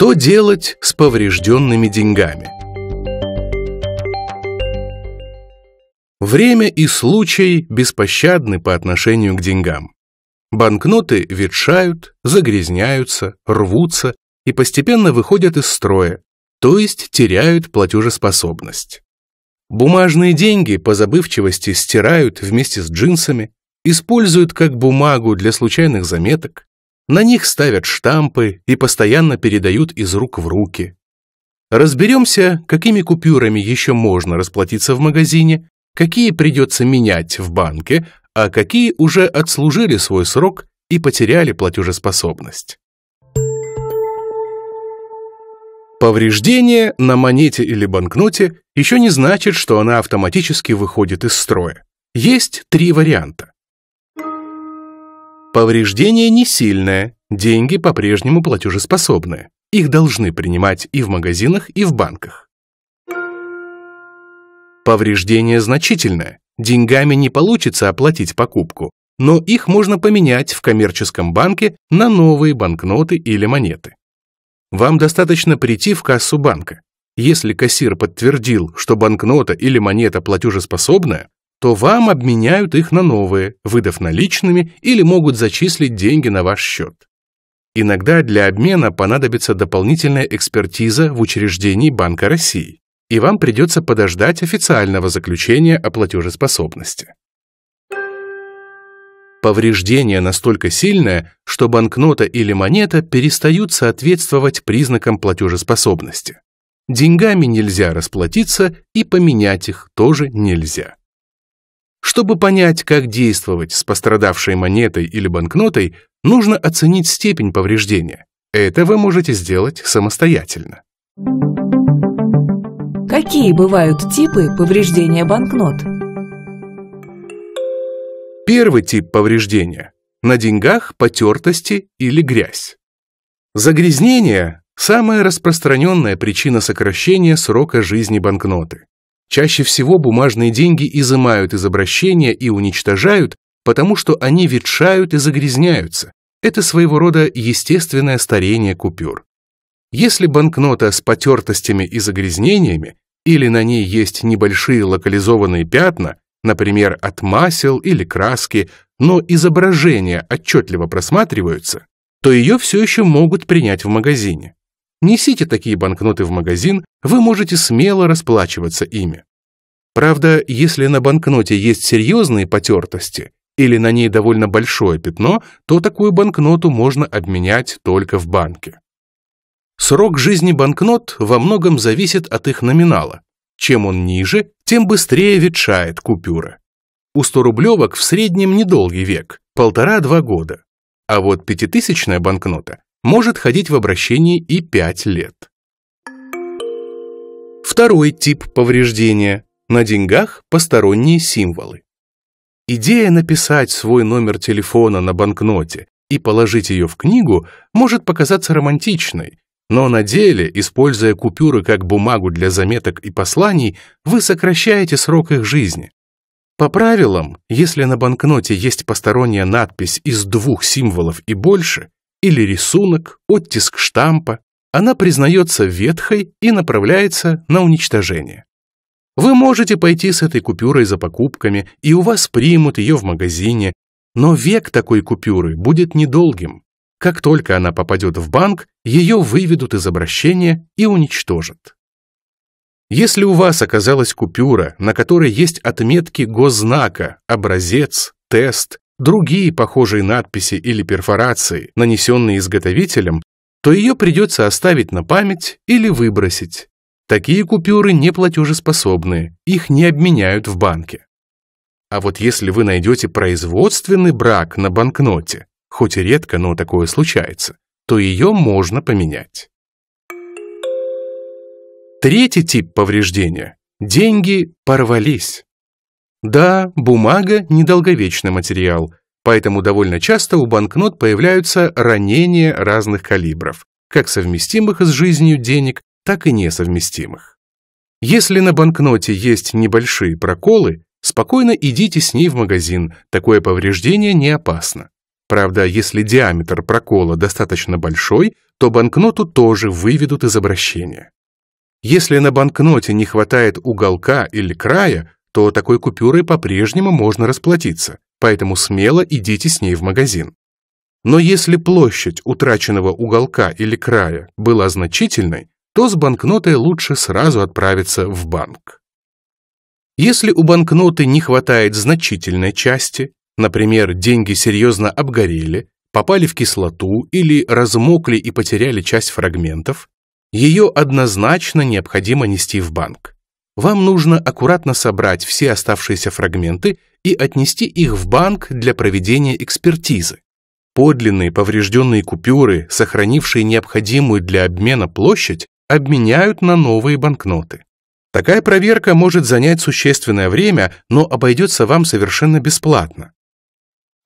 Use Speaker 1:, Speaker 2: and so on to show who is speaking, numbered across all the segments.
Speaker 1: Что делать с поврежденными деньгами? Время и случай беспощадны по отношению к деньгам. Банкноты ветшают, загрязняются, рвутся и постепенно выходят из строя, то есть теряют платежеспособность. Бумажные деньги по забывчивости стирают вместе с джинсами, используют как бумагу для случайных заметок, на них ставят штампы и постоянно передают из рук в руки. Разберемся, какими купюрами еще можно расплатиться в магазине, какие придется менять в банке, а какие уже отслужили свой срок и потеряли платежеспособность. Повреждение на монете или банкноте еще не значит, что она автоматически выходит из строя. Есть три варианта. Повреждение не сильное, деньги по-прежнему платежеспособны. Их должны принимать и в магазинах, и в банках. Повреждение значительное, деньгами не получится оплатить покупку, но их можно поменять в коммерческом банке на новые банкноты или монеты. Вам достаточно прийти в кассу банка. Если кассир подтвердил, что банкнота или монета платежеспособная, то вам обменяют их на новые, выдав наличными или могут зачислить деньги на ваш счет. Иногда для обмена понадобится дополнительная экспертиза в учреждении Банка России, и вам придется подождать официального заключения о платежеспособности. Повреждение настолько сильное, что банкнота или монета перестают соответствовать признакам платежеспособности. Деньгами нельзя расплатиться и поменять их тоже нельзя. Чтобы понять, как действовать с пострадавшей монетой или банкнотой, нужно оценить степень повреждения. Это вы можете сделать самостоятельно. Какие бывают типы повреждения банкнот? Первый тип повреждения – на деньгах потертости или грязь. Загрязнение – самая распространенная причина сокращения срока жизни банкноты. Чаще всего бумажные деньги изымают из обращения и уничтожают, потому что они ветшают и загрязняются. Это своего рода естественное старение купюр. Если банкнота с потертостями и загрязнениями, или на ней есть небольшие локализованные пятна, например, от масел или краски, но изображения отчетливо просматриваются, то ее все еще могут принять в магазине. Несите такие банкноты в магазин, вы можете смело расплачиваться ими. Правда, если на банкноте есть серьезные потертости или на ней довольно большое пятно, то такую банкноту можно обменять только в банке. Срок жизни банкнот во многом зависит от их номинала. Чем он ниже, тем быстрее ветшает купюра. У 100-рублевок в среднем недолгий век – полтора-два года. А вот пятитысячная банкнота может ходить в обращении и 5 лет. Второй тип повреждения. На деньгах посторонние символы. Идея написать свой номер телефона на банкноте и положить ее в книгу может показаться романтичной, но на деле, используя купюры как бумагу для заметок и посланий, вы сокращаете срок их жизни. По правилам, если на банкноте есть посторонняя надпись из двух символов и больше, или рисунок, оттиск штампа, она признается ветхой и направляется на уничтожение. Вы можете пойти с этой купюрой за покупками, и у вас примут ее в магазине, но век такой купюры будет недолгим. Как только она попадет в банк, ее выведут из обращения и уничтожат. Если у вас оказалась купюра, на которой есть отметки госзнака, образец, тест другие похожие надписи или перфорации, нанесенные изготовителем, то ее придется оставить на память или выбросить. Такие купюры не платежеспособны, их не обменяют в банке. А вот если вы найдете производственный брак на банкноте, хоть и редко, но такое случается, то ее можно поменять. Третий тип повреждения. Деньги порвались. Да, бумага – недолговечный материал, Поэтому довольно часто у банкнот появляются ранения разных калибров, как совместимых с жизнью денег, так и несовместимых. Если на банкноте есть небольшие проколы, спокойно идите с ней в магазин, такое повреждение не опасно. Правда, если диаметр прокола достаточно большой, то банкноту тоже выведут из обращения. Если на банкноте не хватает уголка или края, то такой купюрой по-прежнему можно расплатиться, поэтому смело идите с ней в магазин. Но если площадь утраченного уголка или края была значительной, то с банкнотой лучше сразу отправиться в банк. Если у банкноты не хватает значительной части, например, деньги серьезно обгорели, попали в кислоту или размокли и потеряли часть фрагментов, ее однозначно необходимо нести в банк. Вам нужно аккуратно собрать все оставшиеся фрагменты и отнести их в банк для проведения экспертизы. Подлинные поврежденные купюры, сохранившие необходимую для обмена площадь, обменяют на новые банкноты. Такая проверка может занять существенное время, но обойдется вам совершенно бесплатно.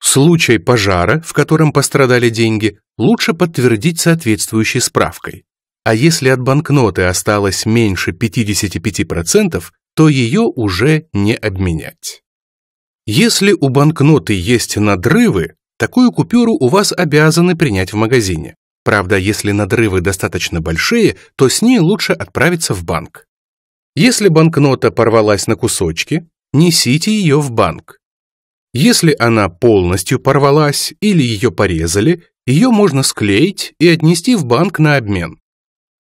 Speaker 1: Случай пожара, в котором пострадали деньги, лучше подтвердить соответствующей справкой. А если от банкноты осталось меньше 55%, то ее уже не обменять. Если у банкноты есть надрывы, такую купюру у вас обязаны принять в магазине. Правда, если надрывы достаточно большие, то с ней лучше отправиться в банк. Если банкнота порвалась на кусочки, несите ее в банк. Если она полностью порвалась или ее порезали, ее можно склеить и отнести в банк на обмен.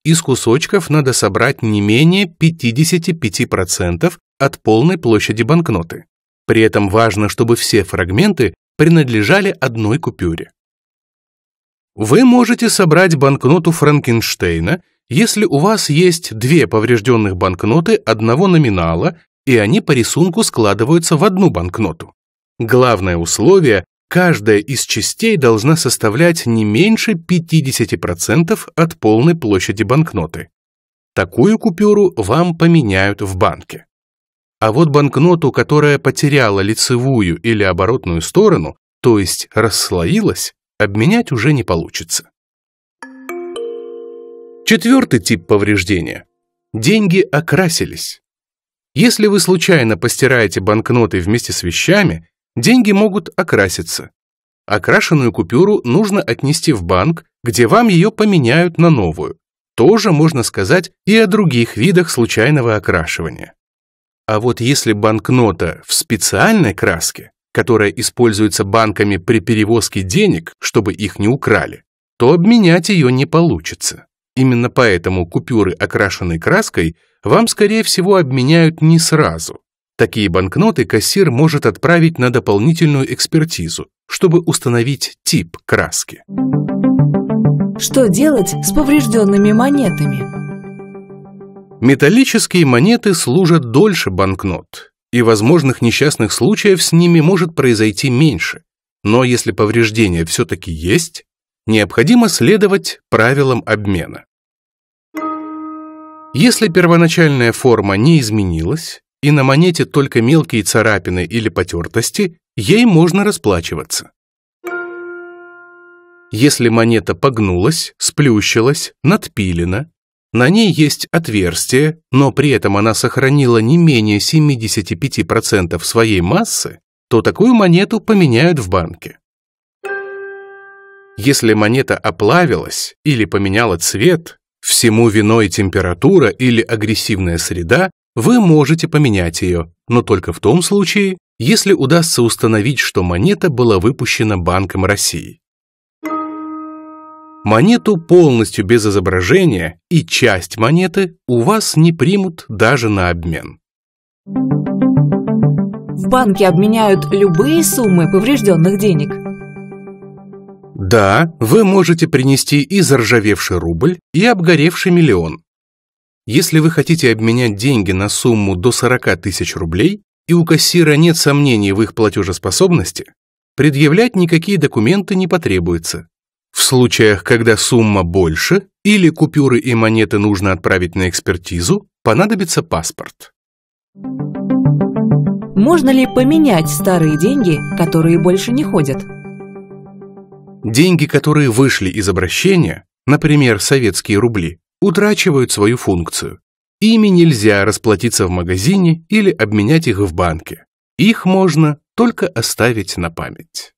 Speaker 1: Из кусочков надо собрать не менее 55% от полной площади банкноты. При этом важно, чтобы все фрагменты принадлежали одной купюре. Вы можете собрать банкноту Франкенштейна, если у вас есть две поврежденных банкноты одного номинала, и они по рисунку складываются в одну банкноту. Главное условие – каждая из частей должна составлять не меньше 50% от полной площади банкноты. Такую купюру вам поменяют в банке. А вот банкноту, которая потеряла лицевую или оборотную сторону, то есть расслоилась, обменять уже не получится. Четвертый тип повреждения. Деньги окрасились. Если вы случайно постираете банкноты вместе с вещами, деньги могут окраситься. Окрашенную купюру нужно отнести в банк, где вам ее поменяют на новую. Тоже можно сказать и о других видах случайного окрашивания. А вот если банкнота в специальной краске, которая используется банками при перевозке денег, чтобы их не украли, то обменять ее не получится. Именно поэтому купюры, окрашенные краской, вам, скорее всего, обменяют не сразу. Такие банкноты кассир может отправить на дополнительную экспертизу, чтобы установить тип краски. Что делать с поврежденными монетами? Металлические монеты служат дольше банкнот, и возможных несчастных случаев с ними может произойти меньше. Но если повреждения все-таки есть, необходимо следовать правилам обмена. Если первоначальная форма не изменилась, и на монете только мелкие царапины или потертости, ей можно расплачиваться. Если монета погнулась, сплющилась, надпилена, на ней есть отверстие, но при этом она сохранила не менее 75% своей массы, то такую монету поменяют в банке. Если монета оплавилась или поменяла цвет, всему виной температура или агрессивная среда, вы можете поменять ее, но только в том случае, если удастся установить, что монета была выпущена Банком России. Монету полностью без изображения и часть монеты у вас не примут даже на обмен. В банке обменяют любые суммы поврежденных денег. Да, вы можете принести и заржавевший рубль, и обгоревший миллион. Если вы хотите обменять деньги на сумму до 40 тысяч рублей, и у кассира нет сомнений в их платежеспособности, предъявлять никакие документы не потребуется. В случаях, когда сумма больше или купюры и монеты нужно отправить на экспертизу, понадобится паспорт. Можно ли поменять старые деньги, которые больше не ходят? Деньги, которые вышли из обращения, например, советские рубли, утрачивают свою функцию. Ими нельзя расплатиться в магазине или обменять их в банке. Их можно только оставить на память.